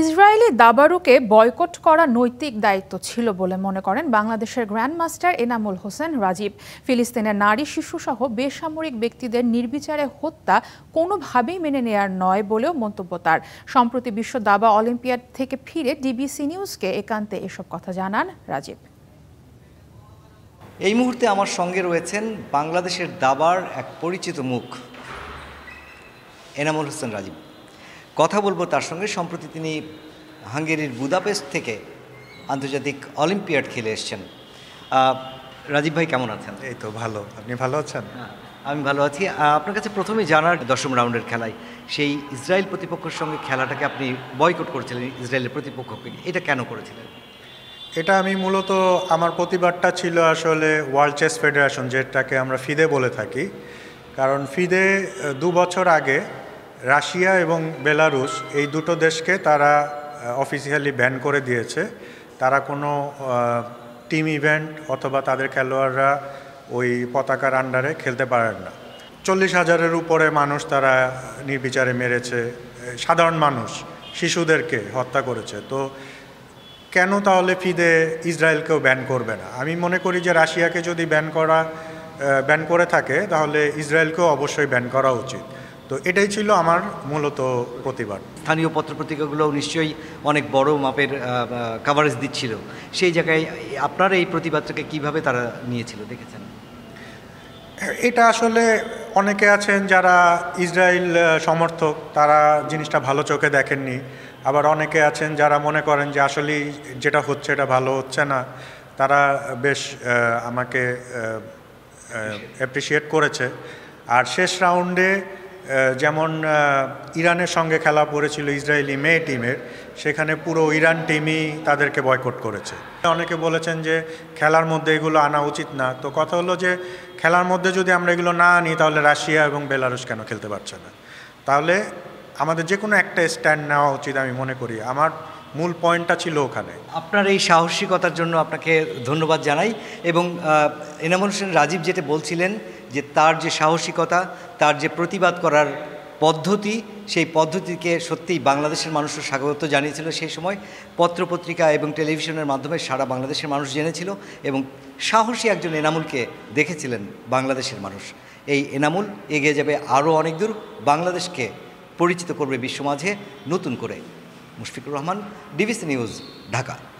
Israeli দাবারুকে boycott করা নৈতিক দায়িত্ব ছিল বলে মনে করেন বাংলাদেশের গ্র্যান্ডমাস্টার এনামুল হোসেন রাজীব ফিলিস্তিনের নারী শিশুসহ বেসামরিক ব্যক্তিদের নির্বিচারে হত্যা কোনোভাবেই মেনে নেয়ার নয় বলেও মন্তব্য তার সম্প্রতি বিশ্ব দাবা অলিম্পিয়াড থেকে ফিরে ডিবিসি নিউজকে একান্তে এসব কথা জানান রাজীব এই মুহূর্তে আমার সঙ্গে রয়েছেন বাংলাদেশের দাবার এক পরিচিত মুখ এনামুল হোসেন রাজীব কথা বলবো তার সঙ্গে সম্প্রতি তিনি হাঙ্গেরির বুদাপেস্ট থেকে আন্তর্জাতিক অলিম্পিয়াড খেলে এসছেন রাজীব ভাই কেমন আছেন এই তো ভালো আপনি ভালো আছেন হ্যাঁ, আমি ভালো আছি আপনার কাছে প্রথমে জানার দশম রাউন্ডের খেলায় সেই ইসরায়েল প্রতিপক্ষের সঙ্গে খেলাটাকে আপনি বয়কট করেছিলেন ইসরায়েলের প্রতিপক্ষকে এটা কেন করেছিলেন এটা আমি মূলত আমার প্রতিবাদটা ছিল আসলে ওয়ার্ল্ড চেস ফেডারেশন যেটাকে আমরা ফিদে বলে থাকি কারণ ফিদে দু বছর আগে রাশিয়া এবং বেলারুশ এই দুটো দেশকে তারা অফিসিয়ালি ব্যান করে দিয়েছে তারা কোনো টিম ইভেন্ট অথবা তাদের খেলোয়াড়রা ওই পতাকার আন্ডারে খেলতে পারেন না চল্লিশ হাজারের উপরে মানুষ তারা নির্বিচারে মেরেছে সাধারণ মানুষ শিশুদেরকে হত্যা করেছে তো কেন তাহলে ফিদে ইসরায়েলকেও ব্যান করবে না আমি মনে করি যে রাশিয়াকে যদি ব্যান করা ব্যান করে থাকে তাহলে ইসরায়েলকেও অবশ্যই ব্যান করা উচিত তো এটাই ছিল আমার মূলত প্রতিবাদ স্থানীয় পত্রপত্রিকাগুলো নিশ্চয়ই অনেক বড় মাপের কাভারেজ দিচ্ছিল সেই জায়গায় আপনার এই প্রতিবাদটাকে কিভাবে তারা নিয়েছিল দেখেছেন এটা আসলে অনেকে আছেন যারা ইসরায়েল সমর্থক তারা জিনিসটা ভালো চোখে দেখেননি আবার অনেকে আছেন যারা মনে করেন যে আসলেই যেটা হচ্ছে এটা ভালো হচ্ছে না তারা বেশ আমাকে অ্যাপ্রিসিয়েট করেছে আর শেষ রাউন্ডে যেমন ইরানের সঙ্গে খেলা পড়েছিল ইসরায়েলি মেয়ে টিমের সেখানে পুরো ইরান টিমই তাদেরকে বয়কট করেছে অনেকে বলেছেন যে খেলার মধ্যে এগুলো আনা উচিত না তো কথা হলো যে খেলার মধ্যে যদি আমরা এগুলো না আনি তাহলে রাশিয়া এবং বেলারুস কেন খেলতে পারছে না তাহলে আমাদের যে কোনো একটা স্ট্যান্ড নেওয়া উচিত আমি মনে করি আমার মূল পয়েন্টটা ছিল ওখানে আপনার এই সাহসিকতার জন্য আপনাকে ধন্যবাদ জানাই এবং এনামুল হোসেন রাজীব যেটা বলছিলেন যে তার যে সাহসিকতা তার যে প্রতিবাদ করার পদ্ধতি সেই পদ্ধতিকে সত্যিই বাংলাদেশের মানুষও স্বাগত জানিয়েছিল সেই সময় পত্রপত্রিকা এবং টেলিভিশনের মাধ্যমে সারা বাংলাদেশের মানুষ জেনেছিল এবং সাহসী একজন এনামুলকে দেখেছিলেন বাংলাদেশের মানুষ এই এনামুল এগিয়ে যাবে আরও অনেক দূর বাংলাদেশকে পরিচিত করবে বিশ্ব মাঝে নতুন করে মুশফিকুর রহমান ডিবিসি নিউজ ঢাকা